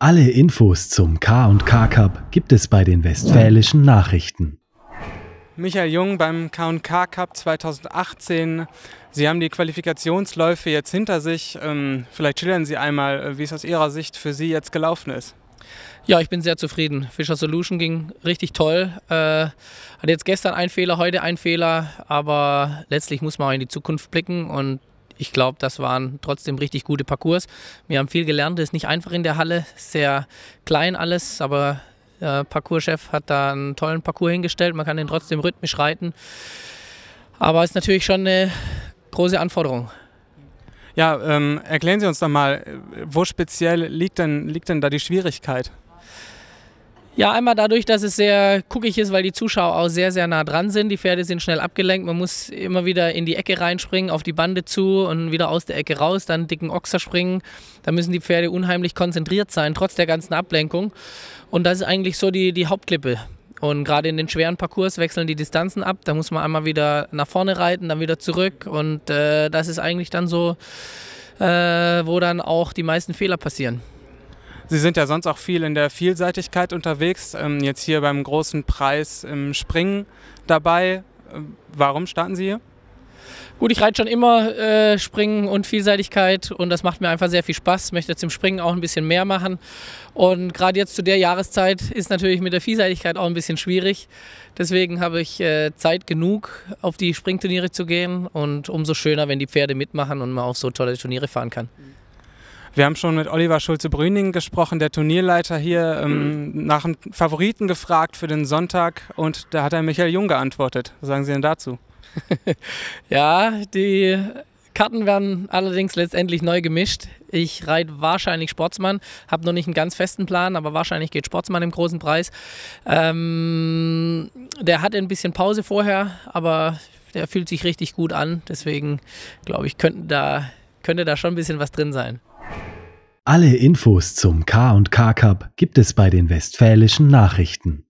Alle Infos zum KK Cup gibt es bei den Westfälischen Nachrichten. Michael Jung beim K&K Cup 2018. Sie haben die Qualifikationsläufe jetzt hinter sich. Ähm, vielleicht schildern Sie einmal, äh, wie es aus Ihrer Sicht für Sie jetzt gelaufen ist. Ja, ich bin sehr zufrieden. Fischer Solution ging richtig toll. Äh, hatte jetzt gestern einen Fehler, heute einen Fehler, aber letztlich muss man auch in die Zukunft blicken und ich glaube, das waren trotzdem richtig gute Parcours. Wir haben viel gelernt, es ist nicht einfach in der Halle, sehr klein alles, aber der äh, Parcourschef hat da einen tollen Parcours hingestellt. Man kann den trotzdem rhythmisch reiten. Aber es ist natürlich schon eine große Anforderung. Ja, ähm, erklären Sie uns doch mal, äh, wo speziell liegt denn, liegt denn da die Schwierigkeit? Ja, einmal dadurch, dass es sehr guckig ist, weil die Zuschauer auch sehr, sehr nah dran sind. Die Pferde sind schnell abgelenkt. Man muss immer wieder in die Ecke reinspringen, auf die Bande zu und wieder aus der Ecke raus, dann dicken Ochser springen. Da müssen die Pferde unheimlich konzentriert sein, trotz der ganzen Ablenkung. Und das ist eigentlich so die, die Hauptklippe. Und gerade in den schweren Parcours wechseln die Distanzen ab. Da muss man einmal wieder nach vorne reiten, dann wieder zurück. Und äh, das ist eigentlich dann so, äh, wo dann auch die meisten Fehler passieren. Sie sind ja sonst auch viel in der Vielseitigkeit unterwegs, ähm, jetzt hier beim großen Preis im ähm, Springen dabei. Ähm, warum starten Sie hier? Gut, ich reite schon immer äh, Springen und Vielseitigkeit und das macht mir einfach sehr viel Spaß. Ich Möchte jetzt im Springen auch ein bisschen mehr machen. Und gerade jetzt zu der Jahreszeit ist natürlich mit der Vielseitigkeit auch ein bisschen schwierig. Deswegen habe ich äh, Zeit genug, auf die Springturniere zu gehen und umso schöner, wenn die Pferde mitmachen und man auch so tolle Turniere fahren kann. Mhm. Wir haben schon mit Oliver Schulze-Brüning gesprochen, der Turnierleiter hier, ähm, mhm. nach einem Favoriten gefragt für den Sonntag und da hat er Michael Jung geantwortet. Was sagen Sie denn dazu? ja, die Karten werden allerdings letztendlich neu gemischt. Ich reite wahrscheinlich Sportsmann, habe noch nicht einen ganz festen Plan, aber wahrscheinlich geht Sportsmann im großen Preis. Ähm, der hatte ein bisschen Pause vorher, aber der fühlt sich richtig gut an. Deswegen glaube ich, könnte da, könnte da schon ein bisschen was drin sein. Alle Infos zum K&K Cup gibt es bei den Westfälischen Nachrichten.